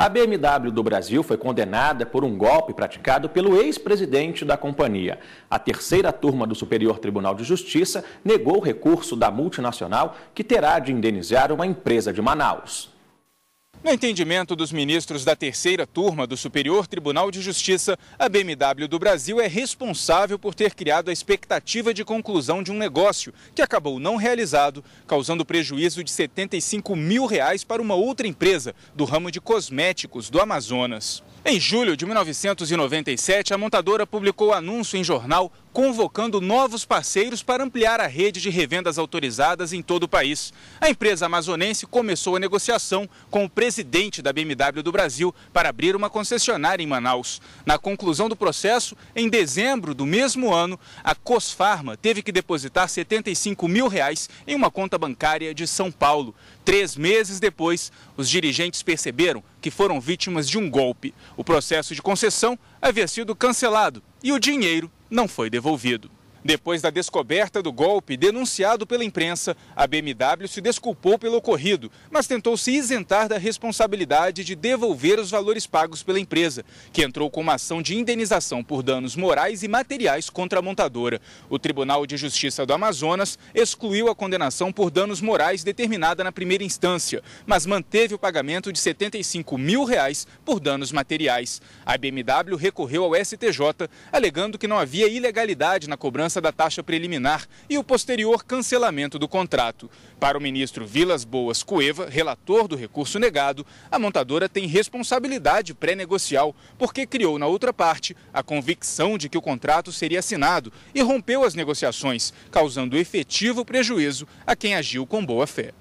A BMW do Brasil foi condenada por um golpe praticado pelo ex-presidente da companhia. A terceira turma do Superior Tribunal de Justiça negou o recurso da multinacional que terá de indenizar uma empresa de Manaus. No entendimento dos ministros da terceira turma do Superior Tribunal de Justiça, a BMW do Brasil é responsável por ter criado a expectativa de conclusão de um negócio que acabou não realizado, causando prejuízo de 75 mil reais para uma outra empresa do ramo de cosméticos do Amazonas. Em julho de 1997, a montadora publicou anúncio em jornal convocando novos parceiros para ampliar a rede de revendas autorizadas em todo o país. A empresa amazonense começou a negociação com o presidente da BMW do Brasil para abrir uma concessionária em Manaus. Na conclusão do processo, em dezembro do mesmo ano, a Cosfarma teve que depositar R$ 75 mil reais em uma conta bancária de São Paulo. Três meses depois, os dirigentes perceberam que foram vítimas de um golpe. O processo de concessão havia sido cancelado e o dinheiro não foi devolvido. Depois da descoberta do golpe denunciado pela imprensa, a BMW se desculpou pelo ocorrido, mas tentou se isentar da responsabilidade de devolver os valores pagos pela empresa, que entrou com uma ação de indenização por danos morais e materiais contra a montadora. O Tribunal de Justiça do Amazonas excluiu a condenação por danos morais determinada na primeira instância, mas manteve o pagamento de 75 mil reais por danos materiais. A BMW recorreu ao STJ, alegando que não havia ilegalidade na cobrança cobrança da taxa preliminar e o posterior cancelamento do contrato. Para o ministro Vilas Boas Cueva, relator do recurso negado, a montadora tem responsabilidade pré-negocial, porque criou na outra parte a convicção de que o contrato seria assinado e rompeu as negociações, causando efetivo prejuízo a quem agiu com boa fé.